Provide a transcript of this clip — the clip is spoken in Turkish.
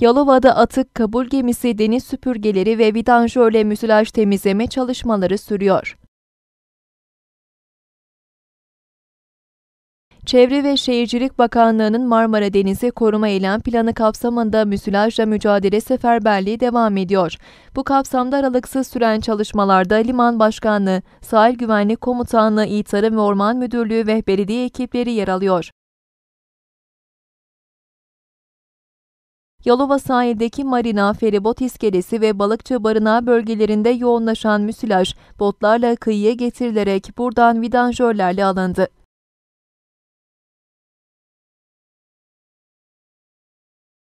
Yalova'da atık kabul gemisi deniz süpürgeleri ve vidanjörle müsilaj temizleme çalışmaları sürüyor. Çevre ve Şehircilik Bakanlığı'nın Marmara Denizi Koruma Eylem Planı kapsamında müsilajla mücadele seferberliği devam ediyor. Bu kapsamda aralıksız süren çalışmalarda Liman Başkanlığı, Sahil Güvenlik Komutanlığı, İl Tarım ve Orman Müdürlüğü ve belediye ekipleri yer alıyor. Yalova sahildeki marina, feribot iskelesi ve balıkçı barınağı bölgelerinde yoğunlaşan müsilaj botlarla kıyıya getirilerek buradan vidanjörlerle alındı.